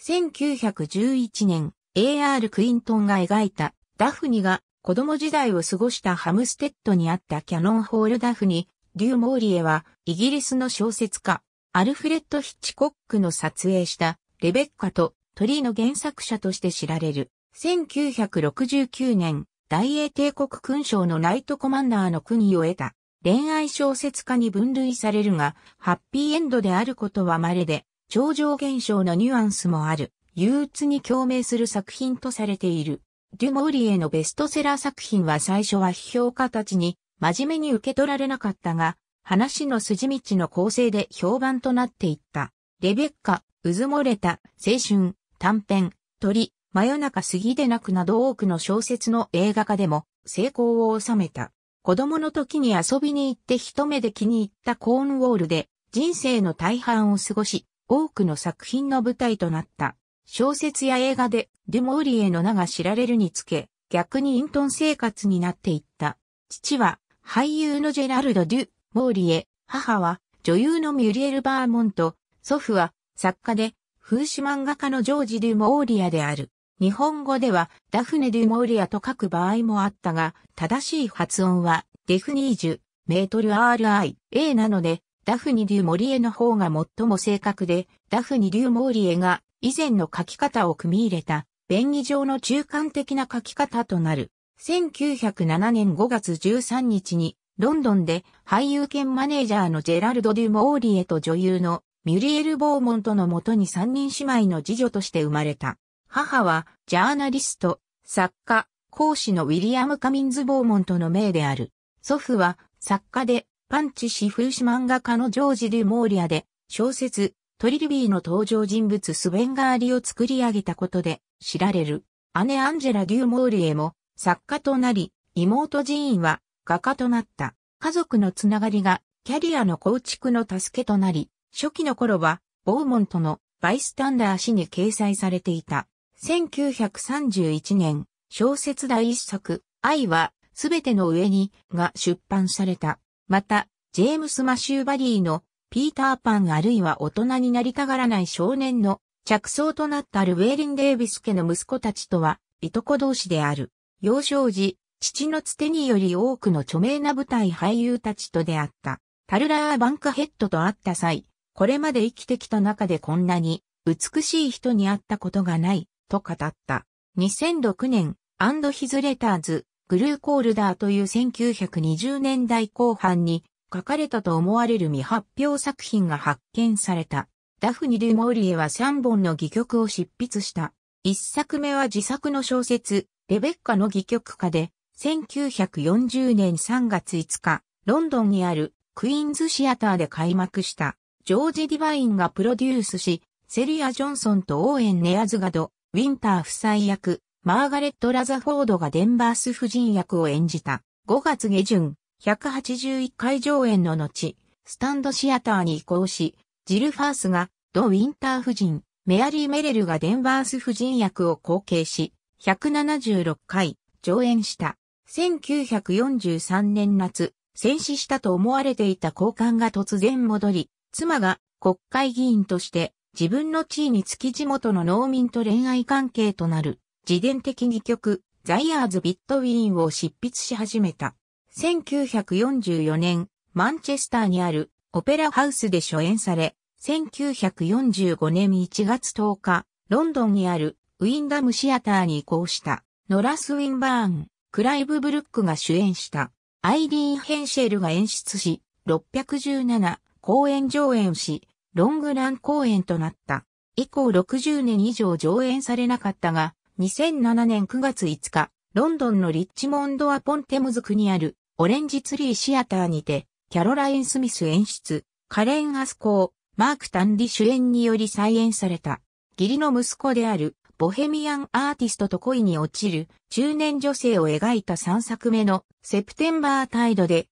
1911年、A.R. クイントンが描いたダフニが子供時代を過ごしたハムステッドにあったキャノンホールダフニ、デュー・モーリエはイギリスの小説家、アルフレッド・ヒッチコックの撮影したレベッカと鳥の原作者として知られる。1969年、大英帝国勲章のナイトコマンダーの国を得た恋愛小説家に分類されるが、ハッピーエンドであることは稀で、超常現象のニュアンスもある、憂鬱に共鳴する作品とされている。デュモーリエのベストセラー作品は最初は批評家たちに真面目に受け取られなかったが、話の筋道の構成で評判となっていった。レベッカ、うずもれた、青春、短編、鳥、真夜中過ぎでなくなど多くの小説の映画化でも成功を収めた。子供の時に遊びに行って一目で気に入ったコーンウォールで人生の大半を過ごし、多くの作品の舞台となった。小説や映画でデュモーリエの名が知られるにつけ、逆に隠遁生活になっていった。父は俳優のジェラルド・デュ・モーリエ、母は女優のミュリエル・バーモント、祖父は作家で風刺漫画家のジョージ・デュ・モーリアである。日本語ではダフネ・デュ・モーリアと書く場合もあったが、正しい発音はデフニージュ、メートル RIA なので、ダフニ・デュ・モリエの方が最も正確で、ダフニ・デュ・モーリエが以前の書き方を組み入れた、便宜上の中間的な書き方となる。1907年5月13日に、ロンドンで俳優兼マネージャーのジェラルド・デュ・モーリエと女優のミュリエル・ボーモントのもとに3人姉妹の次女として生まれた。母は、ジャーナリスト、作家、講師のウィリアム・カミンズ・ボーモントの名である。祖父は、作家で、パンチ氏風刺漫画家のジョージ・デュ・モーリアで、小説、トリリビーの登場人物スベンガーリを作り上げたことで知られる、姉アンジェラ・デュ・モーリエも作家となり、妹ジーンは画家となった。家族のつながりがキャリアの構築の助けとなり、初期の頃は、ボーモントのバイスタンダー誌に掲載されていた。1931年、小説第一作、愛はすべての上にが出版された。また、ジェームス・マシューバリーのピーターパンあるいは大人になりたがらない少年の着想となったルウェーリン・デイビス家の息子たちとは、いとこ同士である。幼少時、父のつてにより多くの著名な舞台俳優たちと出会った。タルラー・バンカヘッドと会った際、これまで生きてきた中でこんなに美しい人に会ったことがない、と語った。2006年、アンド・ヒズ・レターズ、グルーコールダーという1920年代後半に書かれたと思われる未発表作品が発見された。ダフニ・デュモーリエは3本の戯曲を執筆した。1作目は自作の小説、レベッカの戯曲家で、1940年3月5日、ロンドンにあるクイーンズシアターで開幕した。ジョージ・ディバインがプロデュースし、セリア・ジョンソンとオーエン・ネアズガド、ウィンター夫妻役、マーガレット・ラザフォードがデンバース夫人役を演じた5月下旬、181回上演の後、スタンドシアターに移行し、ジル・ファースがド・ウィンター夫人、メアリー・メレルがデンバース夫人役を後継し、176回上演した。1943年夏、戦死したと思われていた交換が突然戻り、妻が国会議員として自分の地位につき地元の農民と恋愛関係となる。自伝的2曲、ザイアーズ・ビット・ウィーンを執筆し始めた。1944年、マンチェスターにあるオペラハウスで初演され、1945年1月10日、ロンドンにあるウィンダムシアターに移行したノラス・ウィンバーン、クライブ・ブルックが主演したアイリーン・ヘンシェルが演出し、617公演上演し、ロングラン公演となった。以降60年以上上演されなかったが、2007年9月5日、ロンドンのリッチモンド・アポンテムズ区にあるオレンジツリーシアターにて、キャロライン・スミス演出、カレン・アスコー、マーク・タンリ主演により再演された、義理の息子であるボヘミアン・アーティストと恋に落ちる中年女性を描いた3作目のセプテンバー・タイドで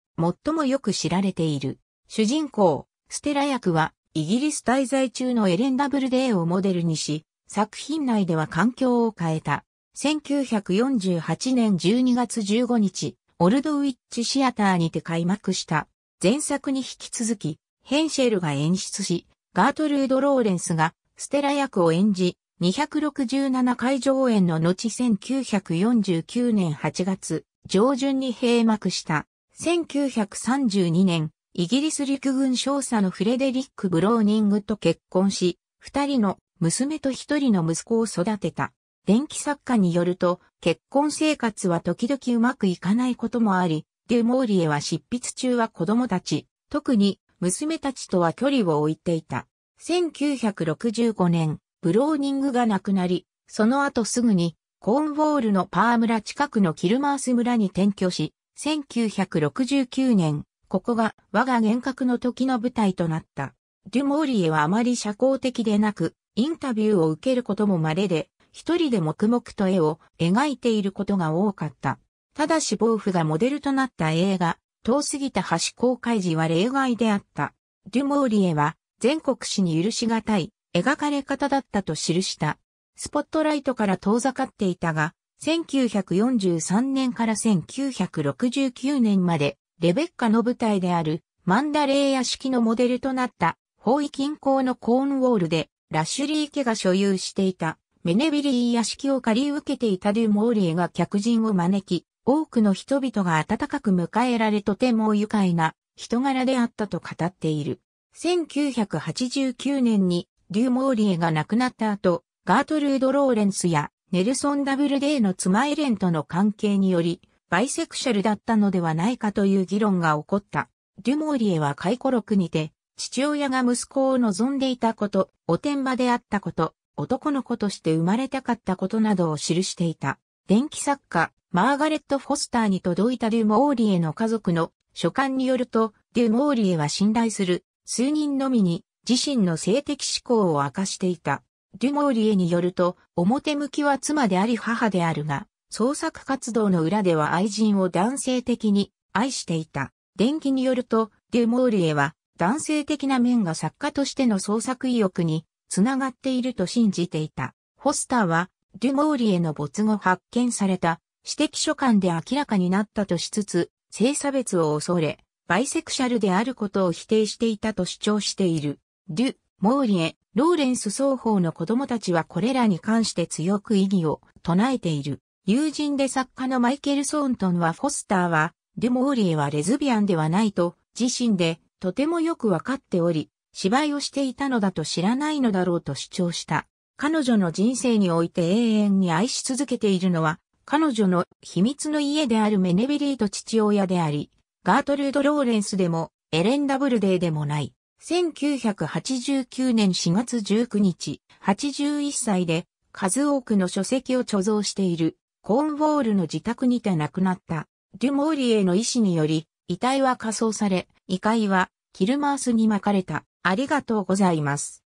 最もよく知られている。主人公、ステラ役はイギリス滞在中のエレン・ダブルデーをモデルにし、作品内では環境を変えた。1948年12月15日、オルドウィッチシアターにて開幕した。前作に引き続き、ヘンシェルが演出し、ガートルード・ローレンスがステラ役を演じ、267回上演の後1949年8月上旬に閉幕した。1932年、イギリス陸軍少佐のフレデリック・ブローニングと結婚し、二人の娘と一人の息子を育てた。電気作家によると、結婚生活は時々うまくいかないこともあり、デュモーリエは執筆中は子供たち、特に娘たちとは距離を置いていた。1965年、ブローニングが亡くなり、その後すぐに、コーンウォールのパー村近くのキルマース村に転居し、1969年、ここが我が幻覚の時の舞台となった。デュモーリエはあまり社交的でなく、インタビューを受けることも稀で、一人で黙々と絵を描いていることが多かった。ただし暴風がモデルとなった映画、遠すぎた橋公開時は例外であった。デュモーリエは全国史に許しがたい描かれ方だったと記した。スポットライトから遠ざかっていたが、1943年から1969年までレベッカの舞台であるマンダレー屋式のモデルとなった方位近郊のコーンウォールでラシュリー家が所有していたメネビリー屋敷を借り受けていたデュモーリエが客人を招き、多くの人々が温かく迎えられとても愉快な人柄であったと語っている。1989年にデュモーリエが亡くなった後、ガートルード・ローレンスやネルソン・ダブルデーの妻エレンとの関係により、バイセクシャルだったのではないかという議論が起こった。デュモーリエは回顧録にて、父親が息子を望んでいたこと、お天場であったこと、男の子として生まれたかったことなどを記していた。電気作家、マーガレット・フォスターに届いたデュモーリエの家族の書簡によると、デュモーリエは信頼する数人のみに自身の性的思考を明かしていた。デュモーリエによると、表向きは妻であり母であるが、創作活動の裏では愛人を男性的に愛していた。電気によると、デュモーリエは男性的な面が作家としての創作意欲につながっていると信じていた。フォスターは、デュモーリエの没後発見された、私的書簡で明らかになったとしつつ、性差別を恐れ、バイセクシャルであることを否定していたと主張している。デュ・モーリエ、ローレンス双方の子供たちはこれらに関して強く意義を唱えている。友人で作家のマイケル・ソーントンはフォスターは、デュ・モーリエはレズビアンではないと自身でとてもよくわかっており、芝居をしていたのだと知らないのだろうと主張した。彼女の人生において永遠に愛し続けているのは、彼女の秘密の家であるメネベリーと父親であり、ガートルード・ローレンスでも、エレン・ダブルデーでもない。1989年4月19日、81歳で、数多くの書籍を貯蔵している、コーンウォールの自宅にて亡くなった、デュモーリエの医師により、遺体は火葬され、遺骸はキルマースに巻かれた。ありがとうございます。